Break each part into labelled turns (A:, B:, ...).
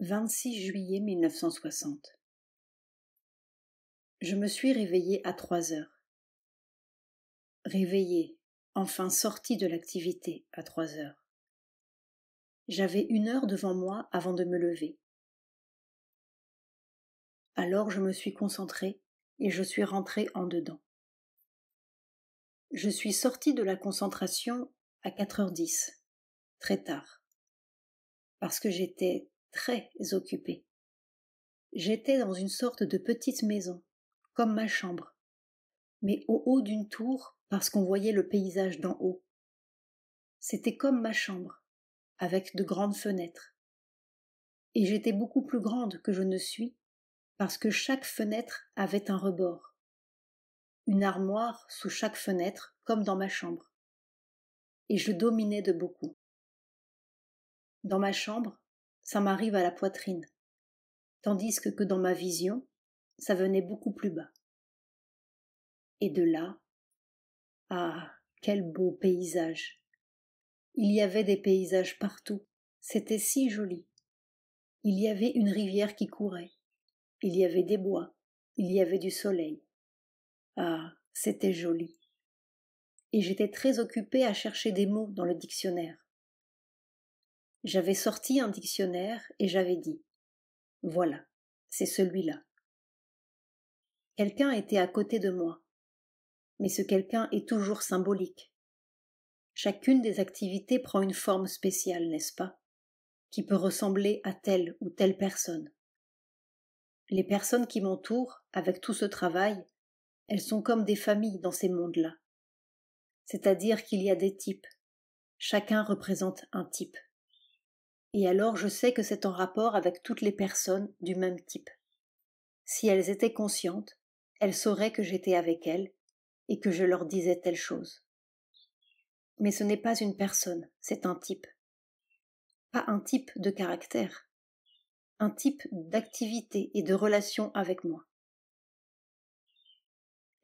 A: 26 juillet 1960. Je me suis réveillée à trois heures. Réveillée, enfin sortie de l'activité à trois heures. J'avais une heure devant moi avant de me lever. Alors je me suis concentrée et je suis rentrée en dedans. Je suis sortie de la concentration à 4h10, très tard, parce que j'étais très occupée. J'étais dans une sorte de petite maison, comme ma chambre, mais au haut d'une tour parce qu'on voyait le paysage d'en haut. C'était comme ma chambre, avec de grandes fenêtres. Et j'étais beaucoup plus grande que je ne suis, parce que chaque fenêtre avait un rebord. Une armoire sous chaque fenêtre, comme dans ma chambre. Et je dominais de beaucoup. Dans ma chambre, ça m'arrive à la poitrine, tandis que, dans ma vision, ça venait beaucoup plus bas. Et de là, ah, quel beau paysage. Il y avait des paysages partout, c'était si joli. Il y avait une rivière qui courait, il y avait des bois, il y avait du soleil. Ah, c'était joli. Et j'étais très occupée à chercher des mots dans le dictionnaire. J'avais sorti un dictionnaire et j'avais dit Voilà, c'est celui-là. Quelqu'un était à côté de moi. Mais ce quelqu'un est toujours symbolique. Chacune des activités prend une forme spéciale, n'est-ce pas Qui peut ressembler à telle ou telle personne. Les personnes qui m'entourent, avec tout ce travail, elles sont comme des familles dans ces mondes-là. C'est-à-dire qu'il y a des types. Chacun représente un type et alors je sais que c'est en rapport avec toutes les personnes du même type. Si elles étaient conscientes, elles sauraient que j'étais avec elles et que je leur disais telle chose. Mais ce n'est pas une personne, c'est un type. Pas un type de caractère, un type d'activité et de relation avec moi.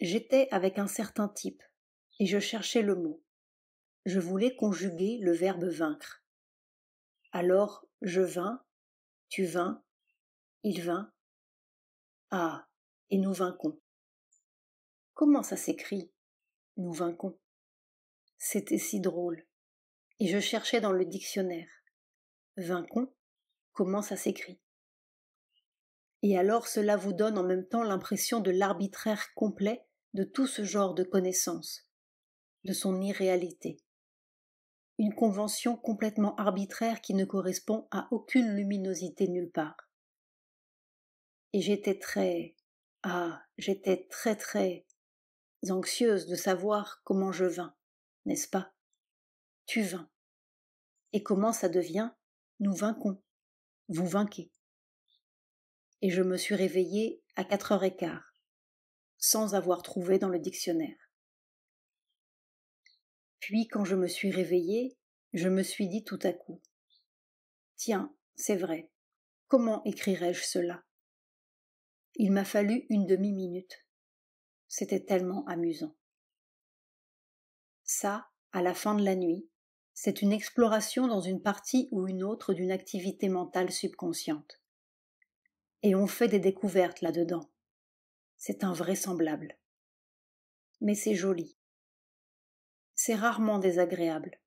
A: J'étais avec un certain type, et je cherchais le mot. Je voulais conjuguer le verbe vaincre alors je vins, tu vins, il vint. Ah, et nous vainquons. Comment ça s'écrit Nous vainquons. C'était si drôle. Et je cherchais dans le dictionnaire. Vainquons Comment ça s'écrit Et alors cela vous donne en même temps l'impression de l'arbitraire complet de tout ce genre de connaissances, de son irréalité une convention complètement arbitraire qui ne correspond à aucune luminosité nulle part. Et j'étais très ah. J'étais très très anxieuse de savoir comment je vins, n'est ce pas? Tu vins. Et comment ça devient? Nous vainquons. Vous vainquez. Et je me suis réveillée à quatre heures et quart, sans avoir trouvé dans le dictionnaire. Puis quand je me suis réveillée, je me suis dit tout à coup Tiens, c'est vrai, comment écrirais-je cela Il m'a fallu une demi-minute. C'était tellement amusant. Ça, à la fin de la nuit, c'est une exploration dans une partie ou une autre d'une activité mentale subconsciente. Et on fait des découvertes là-dedans. C'est invraisemblable. Mais c'est joli c'est rarement désagréable.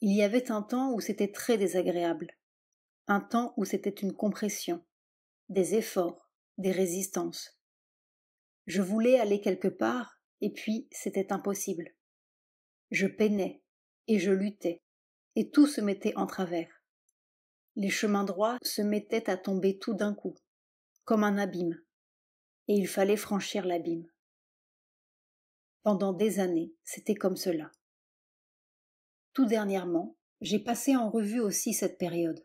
A: Il y avait un temps où c'était très désagréable, un temps où c'était une compression, des efforts, des résistances. Je voulais aller quelque part, et puis c'était impossible. Je peinais, et je luttais, et tout se mettait en travers. Les chemins droits se mettaient à tomber tout d'un coup, comme un abîme, et il fallait franchir l'abîme. Pendant des années, c'était comme cela. Tout dernièrement, j'ai passé en revue aussi cette période.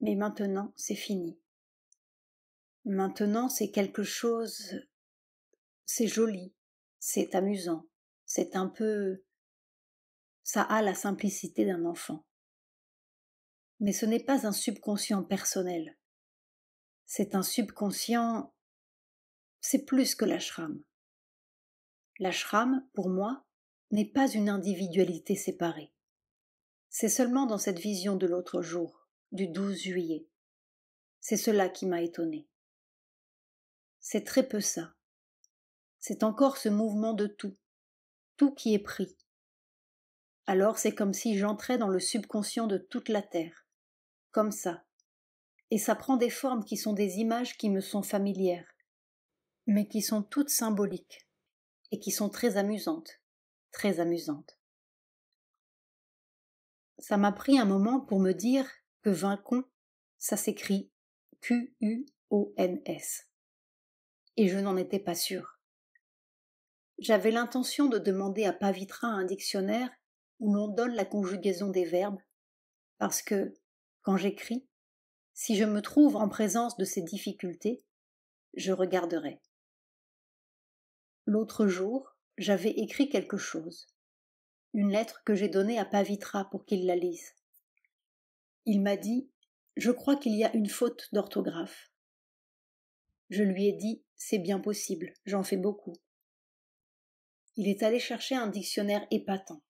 A: Mais maintenant, c'est fini. Maintenant, c'est quelque chose. C'est joli, c'est amusant, c'est un peu. Ça a la simplicité d'un enfant. Mais ce n'est pas un subconscient personnel. C'est un subconscient. C'est plus que l'ashram. L'ashram, pour moi, n'est pas une individualité séparée. C'est seulement dans cette vision de l'autre jour, du 12 juillet. C'est cela qui m'a étonné. C'est très peu ça. C'est encore ce mouvement de tout, tout qui est pris. Alors c'est comme si j'entrais dans le subconscient de toute la Terre, comme ça. Et ça prend des formes qui sont des images qui me sont familières, mais qui sont toutes symboliques et qui sont très amusantes, très amusantes. Ça m'a pris un moment pour me dire que Vincon, ça s'écrit Q-U-O-N-S. Et je n'en étais pas sûre. J'avais l'intention de demander à Pavitra un dictionnaire où l'on donne la conjugaison des verbes, parce que, quand j'écris, si je me trouve en présence de ces difficultés, je regarderai. L'autre jour, j'avais écrit quelque chose. Une lettre que j'ai donnée à Pavitra pour qu'il la lise. Il m'a dit Je crois qu'il y a une faute d'orthographe. Je lui ai dit C'est bien possible, j'en fais beaucoup. Il est allé chercher un dictionnaire épatant.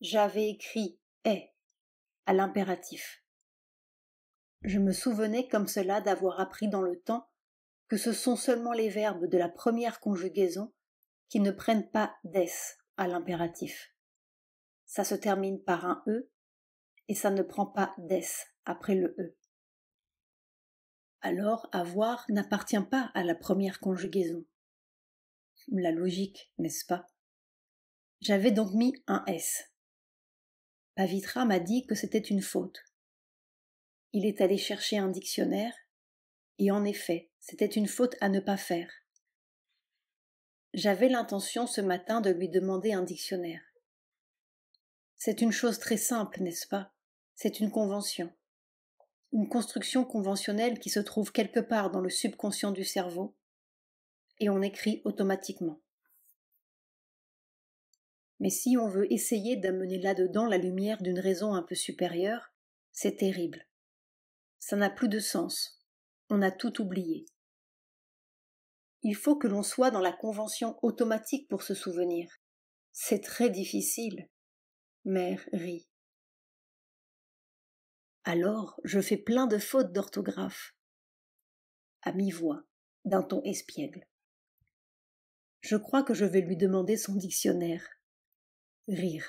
A: J'avais écrit est à l'impératif. Je me souvenais comme cela d'avoir appris dans le temps que ce sont seulement les verbes de la première conjugaison qui ne prennent pas des à l'impératif. Ça se termine par un e et ça ne prend pas des après le e. Alors avoir n'appartient pas à la première conjugaison. La logique, n'est-ce pas J'avais donc mis un s. Pavitra m'a dit que c'était une faute. Il est allé chercher un dictionnaire et en effet, c'était une faute à ne pas faire. J'avais l'intention ce matin de lui demander un dictionnaire. C'est une chose très simple, n'est-ce pas C'est une convention. Une construction conventionnelle qui se trouve quelque part dans le subconscient du cerveau, et on écrit automatiquement. Mais si on veut essayer d'amener là-dedans la lumière d'une raison un peu supérieure, c'est terrible. Ça n'a plus de sens, on a tout oublié. Il faut que l'on soit dans la convention automatique pour se souvenir. C'est très difficile. Mère rit. Alors, je fais plein de fautes d'orthographe. À mi-voix, d'un ton espiègle. Je crois que je vais lui demander son dictionnaire. Rire.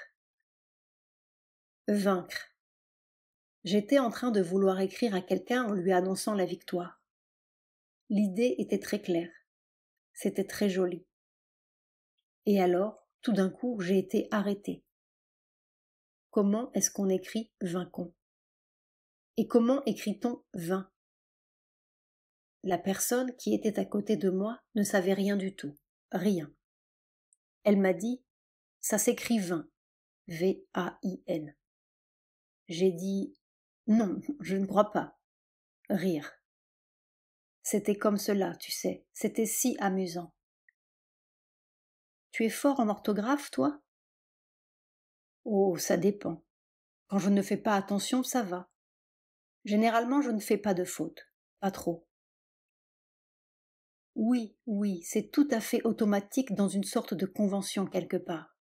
A: Vaincre. J'étais en train de vouloir écrire à quelqu'un en lui annonçant la victoire. L'idée était très claire. C'était très joli. Et alors, tout d'un coup, j'ai été arrêtée. Comment est-ce qu'on écrit vaincon » Et comment écrit-on Vin La personne qui était à côté de moi ne savait rien du tout, rien. Elle m'a dit Ça s'écrit vain V-A-I-N. J'ai dit non, je ne crois pas. Rire. C'était comme cela, tu sais, c'était si amusant. Tu es fort en orthographe, toi Oh, ça dépend. Quand je ne fais pas attention, ça va. Généralement, je ne fais pas de fautes, pas trop. Oui, oui, c'est tout à fait automatique dans une sorte de convention quelque part.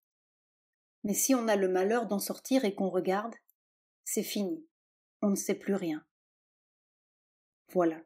A: Mais si on a le malheur d'en sortir et qu'on regarde, c'est fini on ne sait plus rien. Voilà.